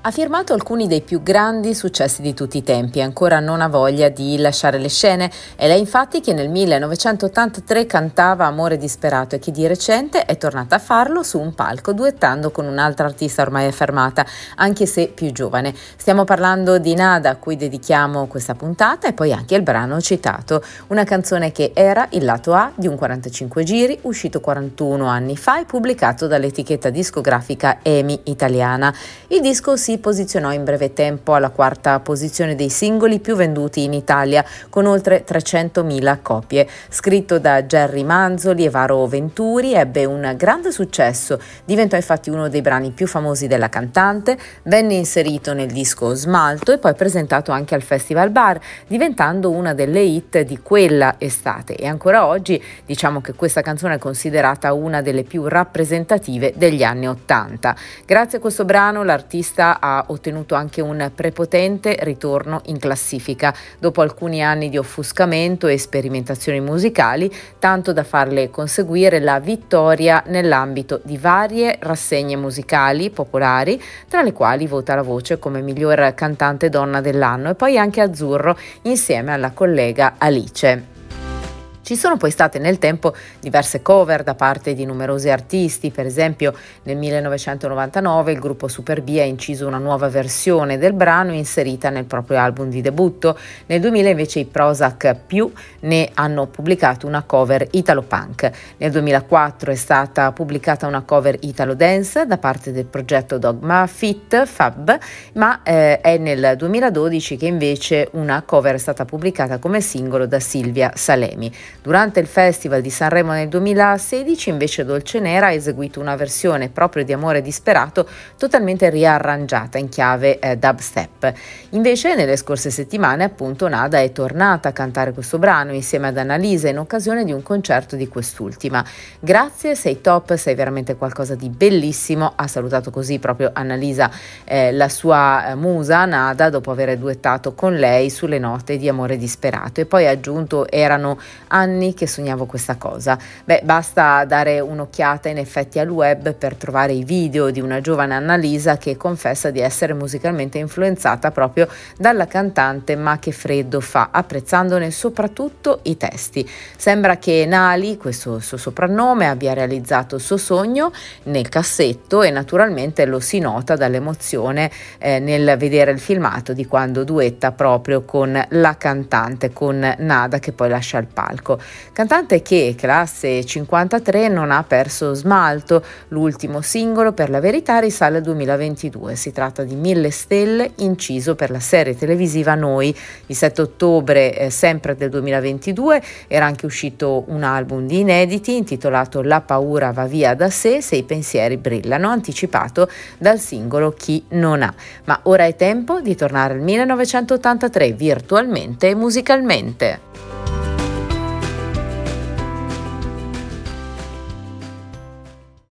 Ha firmato alcuni dei più grandi successi di tutti i tempi, ancora non ha voglia di lasciare le scene. È lei infatti che nel 1983 cantava Amore disperato e che di recente è tornata a farlo su un palco duettando con un'altra artista ormai affermata, anche se più giovane. Stiamo parlando di Nada, a cui dedichiamo questa puntata e poi anche il brano citato, una canzone che era il lato A di un 45 giri, uscito 41 anni fa e pubblicato dall'etichetta discografica EMI italiana. Il disco si si posizionò in breve tempo alla quarta posizione dei singoli più venduti in Italia, con oltre 300.000 copie. Scritto da Gerry Manzoli e Varo Venturi, ebbe un grande successo, diventò infatti uno dei brani più famosi della cantante, venne inserito nel disco Smalto e poi presentato anche al Festival Bar, diventando una delle hit di quella estate e ancora oggi diciamo che questa canzone è considerata una delle più rappresentative degli anni Ottanta. Grazie a questo brano l'artista ha ottenuto anche un prepotente ritorno in classifica dopo alcuni anni di offuscamento e sperimentazioni musicali, tanto da farle conseguire la vittoria nell'ambito di varie rassegne musicali popolari, tra le quali vota la voce come miglior cantante donna dell'anno e poi anche Azzurro insieme alla collega Alice. Ci sono poi state nel tempo diverse cover da parte di numerosi artisti, per esempio nel 1999 il gruppo Super B ha inciso una nuova versione del brano inserita nel proprio album di debutto, nel 2000 invece i Prozac più ne hanno pubblicato una cover italo-punk, nel 2004 è stata pubblicata una cover italo-dance da parte del progetto Dogma Fit Fab, ma eh, è nel 2012 che invece una cover è stata pubblicata come singolo da Silvia Salemi. Durante il Festival di Sanremo nel 2016 invece Dolce Nera ha eseguito una versione proprio di Amore Disperato totalmente riarrangiata in chiave eh, dubstep. Invece nelle scorse settimane appunto Nada è tornata a cantare questo brano insieme ad Annalisa in occasione di un concerto di quest'ultima. Grazie, sei top, sei veramente qualcosa di bellissimo, ha salutato così proprio Annalisa eh, la sua eh, musa Nada dopo aver duettato con lei sulle note di Amore Disperato e poi ha aggiunto erano anni anni che sognavo questa cosa. Beh, basta dare un'occhiata in effetti al web per trovare i video di una giovane Annalisa che confessa di essere musicalmente influenzata proprio dalla cantante Ma che freddo fa, apprezzandone soprattutto i testi. Sembra che Nali, questo suo soprannome, abbia realizzato il suo sogno nel cassetto e naturalmente lo si nota dall'emozione eh, nel vedere il filmato di quando duetta proprio con la cantante, con Nada che poi lascia il palco cantante che, classe 53, non ha perso smalto. L'ultimo singolo, per la verità, risale al 2022. Si tratta di Mille Stelle, inciso per la serie televisiva Noi. Il 7 ottobre, eh, sempre del 2022, era anche uscito un album di inediti intitolato La paura va via da sé se i pensieri brillano, anticipato dal singolo Chi non ha. Ma ora è tempo di tornare al 1983 virtualmente e musicalmente.